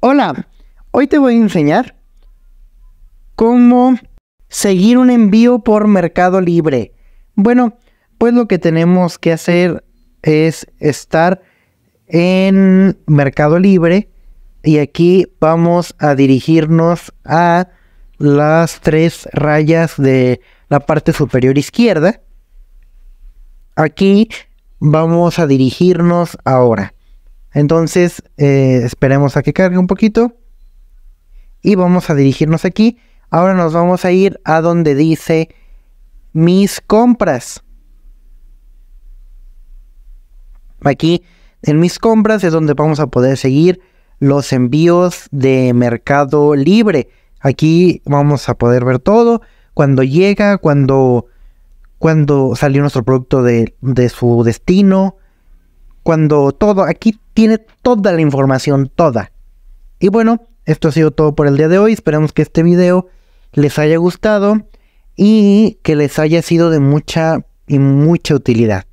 Hola, hoy te voy a enseñar cómo seguir un envío por Mercado Libre. Bueno, pues lo que tenemos que hacer es estar en Mercado Libre y aquí vamos a dirigirnos a las tres rayas de la parte superior izquierda. Aquí vamos a dirigirnos ahora. Entonces, eh, esperemos a que cargue un poquito. Y vamos a dirigirnos aquí. Ahora nos vamos a ir a donde dice mis compras. Aquí en mis compras es donde vamos a poder seguir los envíos de Mercado Libre. Aquí vamos a poder ver todo. Cuando llega, cuando, cuando salió nuestro producto de su destino, cuando todo, aquí tiene toda la información, toda. Y bueno, esto ha sido todo por el día de hoy. Esperamos que este video les haya gustado y que les haya sido de mucha y mucha utilidad.